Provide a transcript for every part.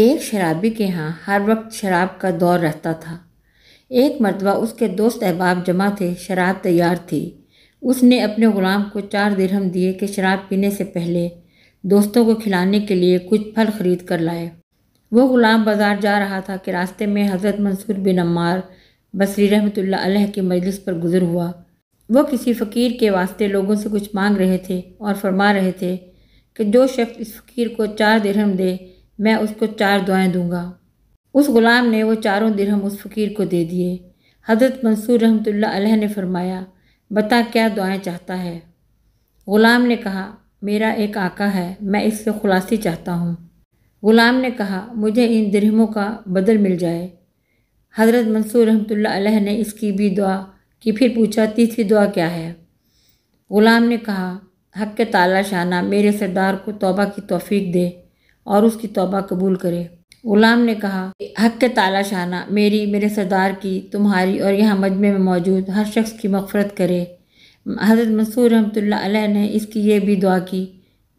एक शराबी के यहाँ हर वक्त शराब का दौर रहता था एक मरतबा उसके दोस्त अहबाब जमा थे शराब तैयार थी उसने अपने ग़ुलाम को चार दिरहम दिए कि शराब पीने से पहले दोस्तों को खिलाने के लिए कुछ फल खरीद कर लाए वो ग़ुलाम बाज़ार जा रहा था कि रास्ते में हज़रत मंसूर बिन अम्मार बसरी अलह की मजलिस पर गुज़र हुआ वो किसी फ़कीर के वास्ते लोगों से कुछ मांग रहे थे और फरमा रहे थे कि जो शख्स इस फ़कीर को चार दिरहम दे मैं उसको चार दुआएं दूंगा उस गुलाम ने वो चारों दिरहम उस फ़कीर को दे दिए हज़रत मंसूर रहमतुल्ला अलह ने फरमाया बता क्या दुआएं चाहता है ग़ुलाम ने कहा मेरा एक आका है मैं इससे खुलासी चाहता हूँ ग़ुलाम ने कहा मुझे इन दिरहमों का बदल मिल जाए हज़रत मंसूर रहमत अलह ने इसकी भी दुआ की फिर पूछा तीसरी दुआ क्या है ग़ुलाम ने कहा हक ताला शाना मेरे सरदार को तौबा की तोफ़ी दे और उसकी तोबा कबूल करे ग़ुलाम ने कहा हक के ताला शाना मेरी मेरे सरदार की तुम्हारी और यहाँ मजमे में मौजूद हर शख्स की मफ़रत करे हज़रत मंसूर रहमतुल्लाह ने इसकी ये भी दुआ की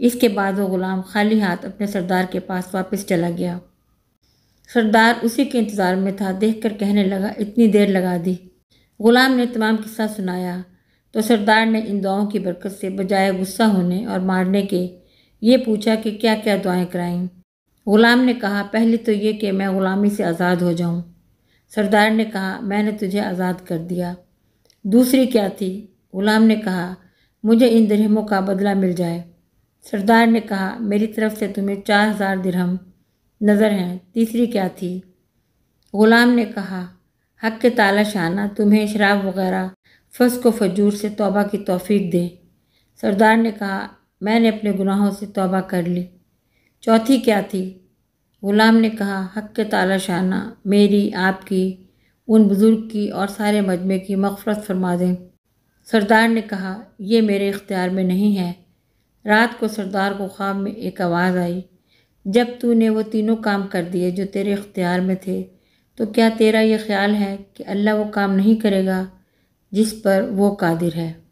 इसके बाद वो ग़ुलाम खाली हाथ अपने सरदार के पास वापस चला गया सरदार उसी के इंतज़ार में था देख कर कहने लगा इतनी देर लगा दी ग़ुलाम ने तमाम किस्सा सुनाया तो सरदार ने इन दुआओं की बरकत से बजाय गुस्सा होने और मारने के ये पूछा कि क्या क्या दुआएं कराएं ग़ुलाम ने कहा पहले तो ये कि मैं ग़ुलामी से आज़ाद हो जाऊं। सरदार ने कहा मैंने तुझे आज़ाद कर दिया दूसरी क्या थी ग़ुलाम ने कहा मुझे इन दरहमों का बदला मिल जाए सरदार ने कहा मेरी तरफ से तुम्हें चार हज़ार दरहम नज़र हैं तीसरी क्या थी ग़ुलाम ने कहा हक के ताला शाना तुम्हें शराब वगैरह फस को फजूर से तोबा की तोफ़ी दे सरदार ने कहा मैंने अपने गुनाहों से तौबा कर ली चौथी क्या थी गुलाम ने कहा हक के ताला शाना मेरी आपकी उन बुज़ुर्ग की और सारे मजमे की मफ़रत फरमा दें सरदार ने कहा ये मेरे इख्तियार में नहीं है रात को सरदार को ख्वाब में एक आवाज़ आई जब तूने वो तीनों काम कर दिए जो तेरे इख्तियार में थे तो क्या तेरा ये ख्याल है कि अल्लाह वो काम नहीं करेगा जिस पर वो कादिर है